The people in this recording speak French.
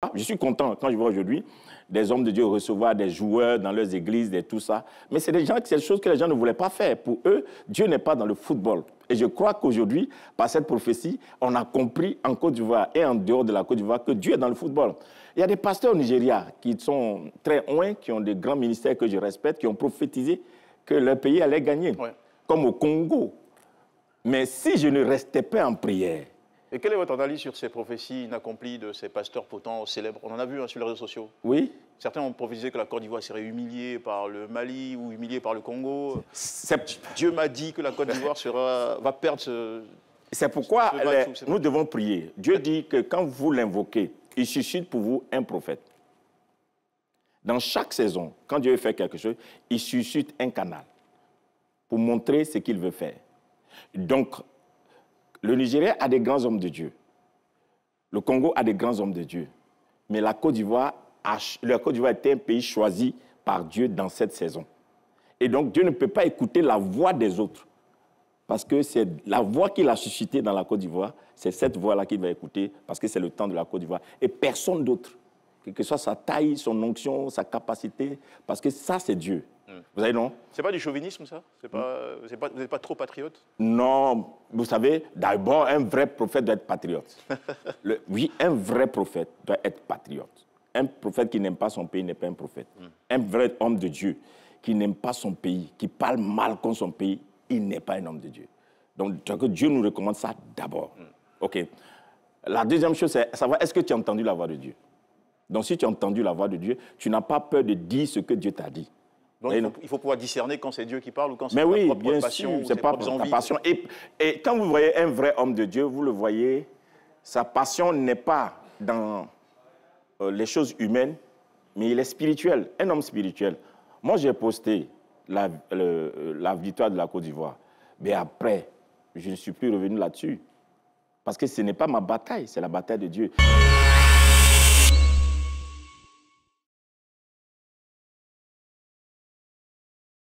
Ah, je suis content quand je vois aujourd'hui des hommes de Dieu recevoir des joueurs dans leurs églises, et tout ça. Mais c'est des gens, c'est choses que les gens ne voulaient pas faire. Pour eux, Dieu n'est pas dans le football. Et je crois qu'aujourd'hui, par cette prophétie, on a compris en Côte d'Ivoire et en dehors de la Côte d'Ivoire que Dieu est dans le football. Il y a des pasteurs au Nigeria qui sont très loin, qui ont des grands ministères que je respecte, qui ont prophétisé que leur pays allait gagner, comme au Congo. Mais si je ne restais pas en prière, et quelle est votre analyse sur ces prophéties inaccomplies de ces pasteurs pourtant célèbres On en a vu hein, sur les réseaux sociaux. Oui. Certains ont prophétisé que la Côte d'Ivoire serait humiliée par le Mali ou humiliée par le Congo. Dieu m'a dit que la Côte d'Ivoire va perdre ce. C'est pourquoi nous devons prier. Dieu dit que quand vous l'invoquez, il suscite pour vous un prophète. Dans chaque saison, quand Dieu fait quelque chose, il suscite un canal pour montrer ce qu'il veut faire. Donc, le Nigeria a des grands hommes de Dieu. Le Congo a des grands hommes de Dieu. Mais la Côte d'Ivoire a Côte était un pays choisi par Dieu dans cette saison. Et donc Dieu ne peut pas écouter la voix des autres. Parce que c'est la voix qu'il a suscité dans la Côte d'Ivoire, c'est cette voix-là qu'il va écouter, parce que c'est le temps de la Côte d'Ivoire. Et personne d'autre, que que soit sa taille, son onction, sa capacité, parce que ça, c'est Dieu. Vous savez, non C'est pas du chauvinisme, ça c'est pas, Vous n'êtes pas trop patriote Non, vous savez, d'abord, un vrai prophète doit être patriote. Le, oui, un vrai prophète doit être patriote. Un prophète qui n'aime pas son pays n'est pas un prophète. Hmm. Un vrai homme de Dieu qui n'aime pas son pays, qui parle mal contre son pays, il n'est pas un homme de Dieu. Donc, Dieu nous recommande ça d'abord. Hmm. OK. La deuxième chose, c'est savoir est-ce que tu as entendu la voix de Dieu Donc, si tu as entendu la voix de Dieu, tu n'as pas peur de dire ce que Dieu t'a dit. Donc il faut, pouvoir discerner quand c'est Dieu qui parle ou quand c'est oui, propre passion. c'est pas propres passion. Et, quand vous voyez un vrai homme de Dieu, vous le voyez, sa passion n'est pas dans euh, les choses humaines, mais il est spirituel, un homme spirituel. Moi, j'ai posté la, la victoire de la Côte d'Ivoire. Mais après, je ne suis plus revenu là-dessus. Parce que ce n'est pas ma bataille, c'est la bataille de Dieu.